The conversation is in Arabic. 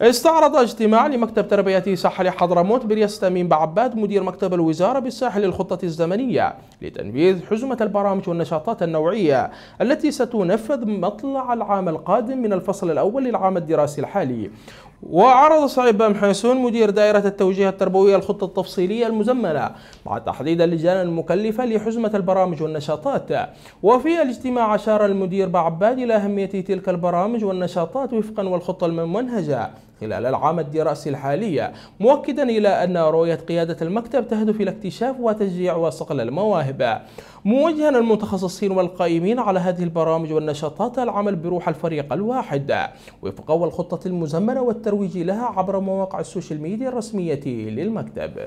استعرض اجتماع لمكتب تربية ساحل حضرموت برئاسة تميم بعباد مدير مكتب الوزارة بالساحل الخطة الزمنية لتنفيذ حزمة البرامج والنشاطات النوعية التي ستنفذ مطلع العام القادم من الفصل الأول للعام الدراسي الحالي وعرض صعيب بام مدير دائرة التوجيه التربوي الخطة التفصيليه المزملة مع تحديد اللجان المكلفة لحزمة البرامج والنشاطات وفي الاجتماع أشار المدير بعباد إلى أهمية تلك البرامج والنشاطات وفقا والخطة الممنهجة خلال العام الدراسي الحالي مؤكدا إلى أن رؤية قيادة المكتب تهدف إلى اكتشاف وتشجيع وصقل المواهب موجها المتخصصين والقائمين على هذه البرامج والنشاطات العمل بروح الفريق الواحد وفق الخطة المزمنة والترويج لها عبر مواقع السوشيال ميديا الرسمية للمكتب.